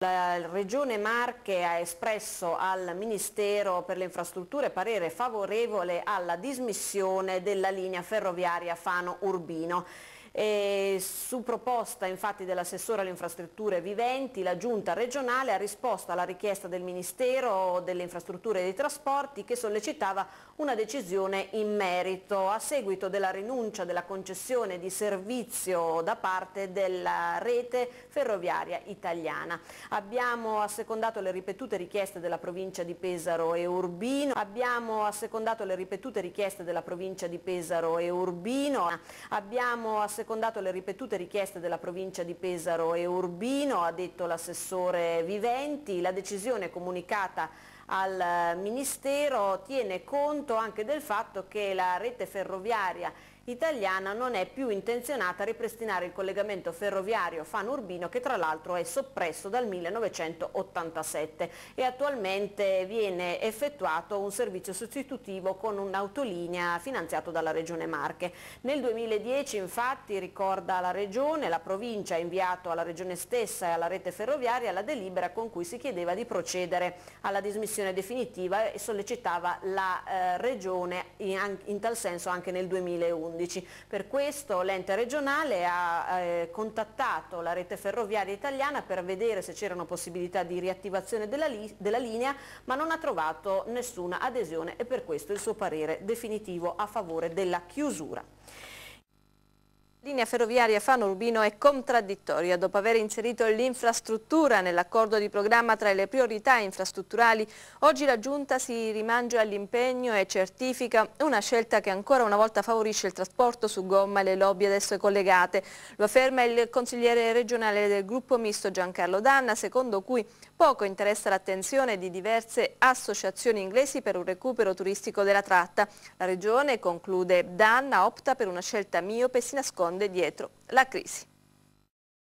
La Regione Marche ha espresso al Ministero per le Infrastrutture parere favorevole alla dismissione della linea ferroviaria Fano-Urbino. E su proposta infatti dell'assessore alle infrastrutture viventi, la giunta regionale ha risposto alla richiesta del Ministero delle Infrastrutture e dei Trasporti che sollecitava una decisione in merito a seguito della rinuncia della concessione di servizio da parte della rete ferroviaria italiana. Abbiamo assecondato le ripetute richieste della provincia di Pesaro e Urbino, abbiamo assecondato le ripetute richieste della provincia di Pesaro e Urbino, abbiamo assecondato assecondato le ripetute richieste della provincia di Pesaro e Urbino, ha detto l'assessore Viventi, la decisione comunicata al eh, Ministero tiene conto anche del fatto che la rete ferroviaria italiana non è più intenzionata a ripristinare il collegamento ferroviario Fan-Urbino che tra l'altro è soppresso dal 1987 e attualmente viene effettuato un servizio sostitutivo con un'autolinea finanziato dalla Regione Marche. Nel 2010 infatti ricorda la Regione, la provincia ha inviato alla Regione stessa e alla rete ferroviaria la delibera con cui si chiedeva di procedere alla dismissione decisione definitiva e sollecitava la eh, Regione in, in, tal senso anche nel 2011. Per questo l'ente regionale ha eh, contattato la rete ferroviaria italiana per vedere se c'erano possibilità di riattivazione della, li, della linea, ma non ha trovato nessuna adesione e per questo il suo parere definitivo a favore della chiusura. Linea ferroviaria Fano-Urbino è contraddittoria. Dopo aver inserito l'infrastruttura nell'accordo di programma tra le priorità infrastrutturali, oggi la Giunta si rimangia all'impegno e certifica una scelta che ancora una volta favorisce il trasporto su gomma e le lobby adesso collegate. Lo afferma il consigliere regionale del gruppo misto Giancarlo Danna, secondo cui poco interessa l'attenzione di diverse associazioni inglesi per un recupero turistico della tratta. La Regione, conclude Danna, opta per una scelta miope e si nasconde nasconde dietro la crisi.